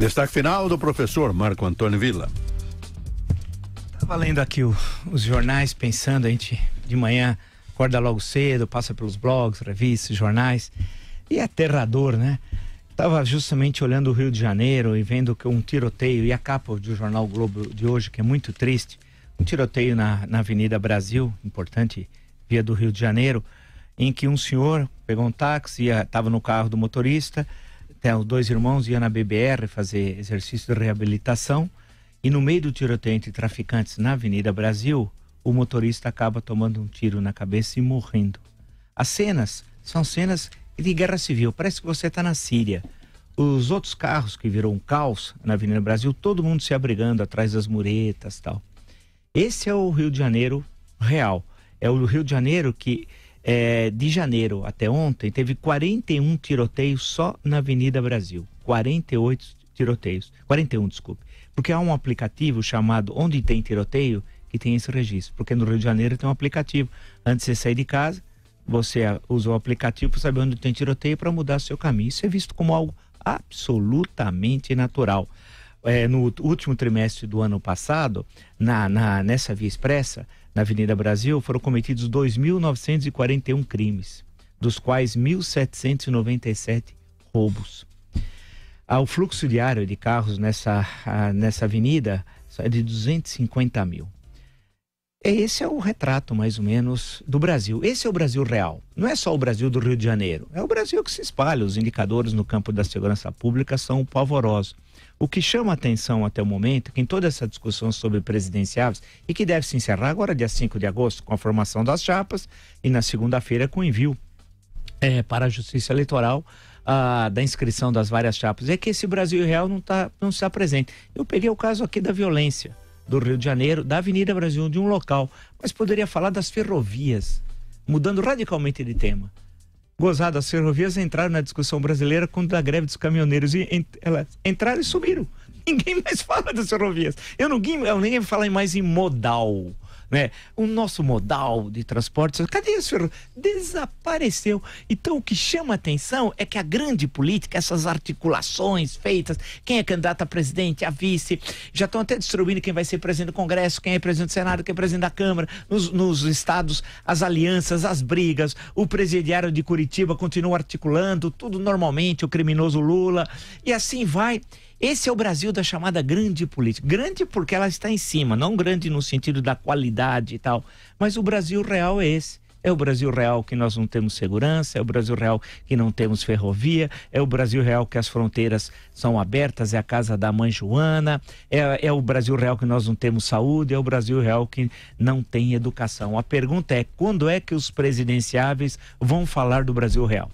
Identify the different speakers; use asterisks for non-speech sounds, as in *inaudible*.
Speaker 1: Destaque final do professor Marco Antônio Vila. Estava lendo aqui o, os jornais, pensando, a gente de manhã acorda logo cedo, passa pelos blogs, revistas, jornais, e é aterrador, né? Estava justamente olhando o Rio de Janeiro e vendo que um tiroteio, e a capa do jornal Globo de hoje, que é muito triste, um tiroteio na, na Avenida Brasil, importante via do Rio de Janeiro, em que um senhor pegou um táxi, estava no carro do motorista, os dois irmãos iam na BBR fazer exercício de reabilitação e no meio do tiroteio entre traficantes na Avenida Brasil, o motorista acaba tomando um tiro na cabeça e morrendo. As cenas são cenas de guerra civil, parece que você está na Síria. Os outros carros que virou um caos na Avenida Brasil, todo mundo se abrigando atrás das muretas tal. Esse é o Rio de Janeiro real. É o Rio de Janeiro que é, de janeiro até ontem, teve 41 tiroteios só na Avenida Brasil. 48 tiroteios. 41, desculpe. Porque há um aplicativo chamado Onde Tem Tiroteio que tem esse registro. Porque no Rio de Janeiro tem um aplicativo. Antes de você sair de casa, você usa o aplicativo para saber onde tem tiroteio para mudar seu caminho. Isso é visto como algo absolutamente natural é, no último trimestre do ano passado, na, na, nessa via expressa, na Avenida Brasil, foram cometidos 2.941 crimes, dos quais 1.797 roubos. o fluxo diário de carros nessa, ah, nessa avenida é de 250 mil. Esse é o retrato, mais ou menos, do Brasil. Esse é o Brasil real. Não é só o Brasil do Rio de Janeiro. É o Brasil que se espalha. Os indicadores no campo da segurança pública são pavorosos. O que chama atenção até o momento, é que em toda essa discussão sobre presidenciáveis, e que deve se encerrar agora, dia 5 de agosto, com a formação das chapas, e na segunda-feira com o envio é, para a Justiça Eleitoral da inscrição das várias chapas, é que esse Brasil real não, tá, não se apresenta. Eu peguei o caso aqui da violência do Rio de Janeiro, da Avenida Brasil, de um local, mas poderia falar das ferrovias, mudando radicalmente de tema. Gozado, as ferrovias entraram na discussão brasileira quando da greve dos caminhoneiros e ent elas entraram e sumiram. *laughs* Ninguém mais fala das ferrovias. Eu, não, eu nem ia falar mais em modal né? O nosso modal de transporte, cadê isso? Desapareceu. Então o que chama atenção é que a grande política, essas articulações feitas, quem é candidato a presidente, a vice, já estão até distribuindo quem vai ser presidente do Congresso, quem é presidente do Senado, quem é presidente da Câmara, nos, nos estados, as alianças, as brigas, o presidiário de Curitiba continua articulando, tudo normalmente, o criminoso Lula, e assim vai. Esse é o Brasil da chamada grande política. Grande porque ela está em cima, não grande no sentido da qualidade e tal. Mas o Brasil real é esse. É o Brasil real que nós não temos segurança, é o Brasil real que não temos ferrovia, é o Brasil real que as fronteiras são abertas, é a casa da mãe Joana, é, é, o Brasil real que nós não temos saúde, é o Brasil real que não tem educação. A pergunta é: quando é que os presidenciáveis vão falar do Brasil real?